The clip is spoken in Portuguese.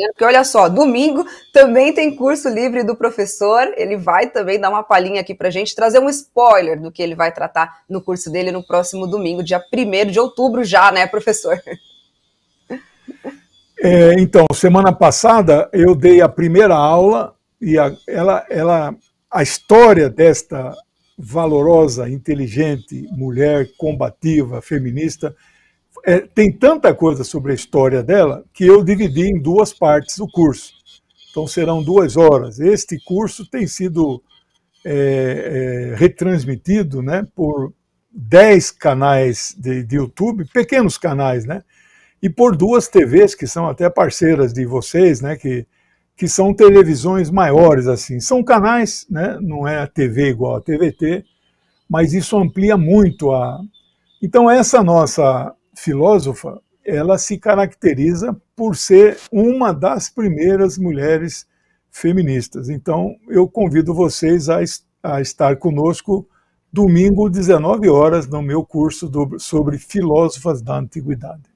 pena, porque olha só, domingo também tem curso livre do professor. Ele vai também dar uma palhinha aqui para gente, trazer um spoiler do que ele vai tratar no curso dele no próximo domingo, dia 1 de outubro, já, né, professor? É, então, semana passada eu dei a primeira aula e a, ela, ela, a história desta valorosa, inteligente mulher combativa, feminista, é, tem tanta coisa sobre a história dela que eu dividi em duas partes o curso. Então serão duas horas. Este curso tem sido é, é, retransmitido né, por dez canais de, de, YouTube, pequenos canais, né? E por duas TVs que são até parceiras de vocês, né? Que, que são televisões maiores, assim. São canais, né? Não é a TV igual a TVT, mas isso amplia muito a. Então, essa nossa filósofa, ela se caracteriza por ser uma das primeiras mulheres feministas. Então, eu convido vocês a, a estar conosco domingo, 19 horas, no meu curso do, sobre filósofas da antiguidade.